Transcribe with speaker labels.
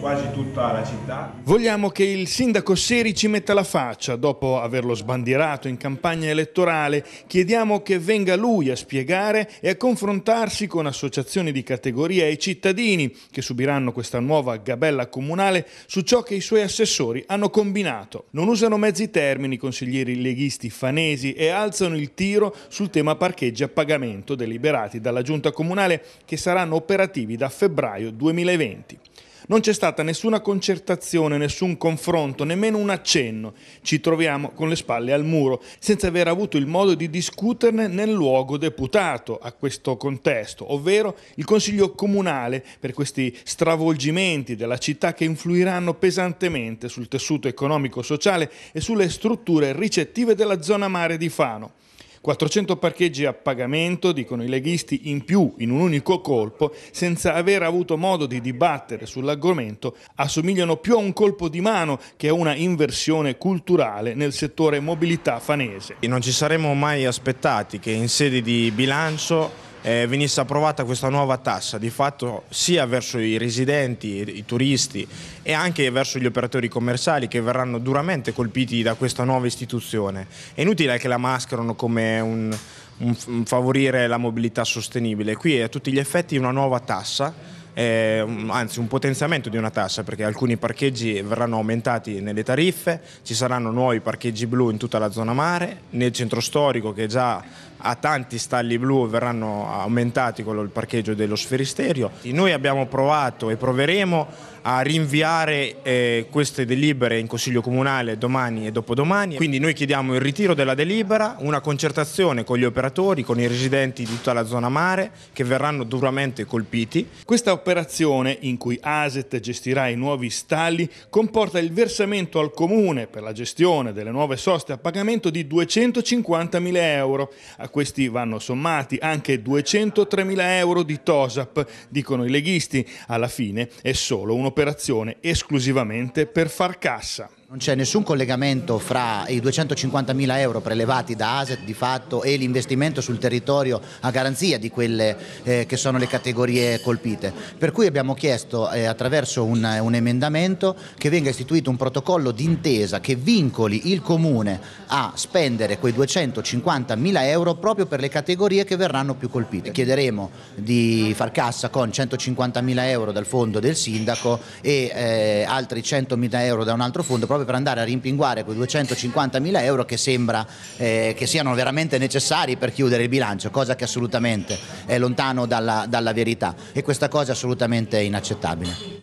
Speaker 1: quasi tutta la città.
Speaker 2: Vogliamo che il sindaco Seri ci metta la faccia. Dopo averlo sbandierato in campagna elettorale, chiediamo che venga lui a spiegare e a confrontarsi con associazioni di categoria e cittadini che subiranno questa nuova gabella comunale su ciò che i suoi assessori hanno combinato. Non usano mezzi termini i consiglieri leghisti fanesi e alzano il tiro sul tema parcheggi a pagamento deliberati dalla giunta comunale che saranno operativi da febbraio 2020. Non c'è stata nessuna concertazione, nessun confronto, nemmeno un accenno. Ci troviamo con le spalle al muro, senza aver avuto il modo di discuterne nel luogo deputato a questo contesto, ovvero il Consiglio Comunale per questi stravolgimenti della città che influiranno pesantemente sul tessuto economico-sociale e sulle strutture ricettive della zona mare di Fano. 400 parcheggi a pagamento, dicono i leghisti, in più in un unico colpo, senza aver avuto modo di dibattere sull'argomento, assomigliano più a un colpo di mano che a una inversione culturale nel settore mobilità fanese.
Speaker 1: Non ci saremmo mai aspettati che in sede di bilancio eh, venisse approvata questa nuova tassa, di fatto sia verso i residenti, i turisti e anche verso gli operatori commerciali che verranno duramente colpiti da questa nuova istituzione. È inutile che la mascherano come un, un favorire la mobilità sostenibile, qui è a tutti gli effetti una nuova tassa eh, anzi un potenziamento di una tassa perché alcuni parcheggi verranno aumentati nelle tariffe, ci saranno nuovi parcheggi blu in tutta la zona mare, nel centro storico che già a tanti stalli blu verranno aumentati con il parcheggio dello sferisterio. Noi abbiamo provato e proveremo a rinviare eh, queste delibere in Consiglio Comunale domani e dopodomani, quindi noi chiediamo il ritiro della delibera, una concertazione con gli operatori,
Speaker 2: con i residenti di tutta la zona mare che verranno duramente colpiti. Questa operazione in cui ASET gestirà i nuovi stalli comporta il versamento al Comune per la gestione delle nuove soste a pagamento di 250.000 euro, a questi vanno sommati anche 203 mila euro di TOSAP, dicono i leghisti.
Speaker 3: Alla fine è solo un'operazione esclusivamente per far cassa. Non c'è nessun collegamento fra i 250.000 euro prelevati da ASET di fatto e l'investimento sul territorio a garanzia di quelle eh, che sono le categorie colpite. Per cui abbiamo chiesto eh, attraverso un, un, emendamento che venga istituito un protocollo d'intesa che vincoli il Comune a spendere quei 250.000 euro proprio per le categorie che verranno più colpite. Chiederemo di far cassa con 150.000 euro dal fondo del sindaco e eh, altri 100.000 euro da un altro fondo proprio proprio per andare a rimpinguare quei 250 mila euro che sembra eh, che siano veramente necessari per chiudere il bilancio, cosa che assolutamente è lontano dalla, dalla verità e questa cosa è assolutamente inaccettabile.